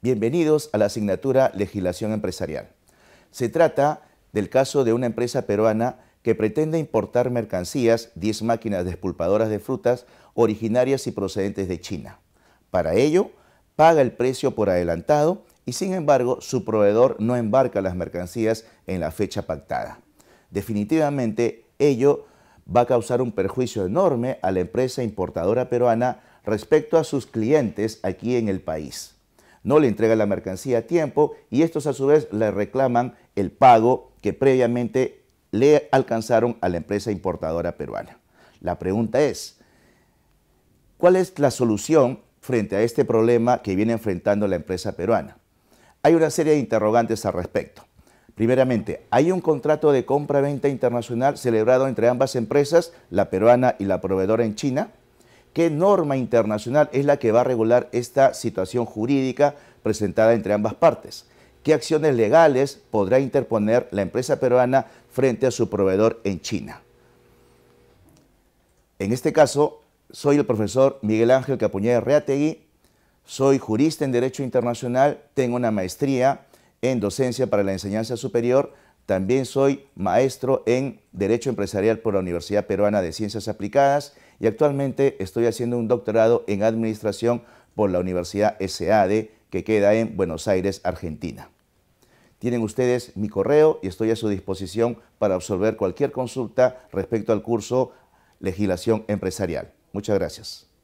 Bienvenidos a la asignatura Legislación Empresarial. Se trata del caso de una empresa peruana que pretende importar mercancías, 10 máquinas despulpadoras de frutas originarias y procedentes de China. Para ello, paga el precio por adelantado y sin embargo su proveedor no embarca las mercancías en la fecha pactada. Definitivamente ello va a causar un perjuicio enorme a la empresa importadora peruana respecto a sus clientes aquí en el país no le entrega la mercancía a tiempo y estos a su vez le reclaman el pago que previamente le alcanzaron a la empresa importadora peruana. La pregunta es, ¿cuál es la solución frente a este problema que viene enfrentando la empresa peruana? Hay una serie de interrogantes al respecto. Primeramente, hay un contrato de compra-venta internacional celebrado entre ambas empresas, la peruana y la proveedora en China. ¿Qué norma internacional es la que va a regular esta situación jurídica presentada entre ambas partes? ¿Qué acciones legales podrá interponer la empresa peruana frente a su proveedor en China? En este caso, soy el profesor Miguel Ángel de Reategui, soy jurista en Derecho Internacional, tengo una maestría en docencia para la enseñanza superior también soy maestro en Derecho Empresarial por la Universidad Peruana de Ciencias Aplicadas y actualmente estoy haciendo un doctorado en Administración por la Universidad SAD que queda en Buenos Aires, Argentina. Tienen ustedes mi correo y estoy a su disposición para absolver cualquier consulta respecto al curso Legislación Empresarial. Muchas gracias.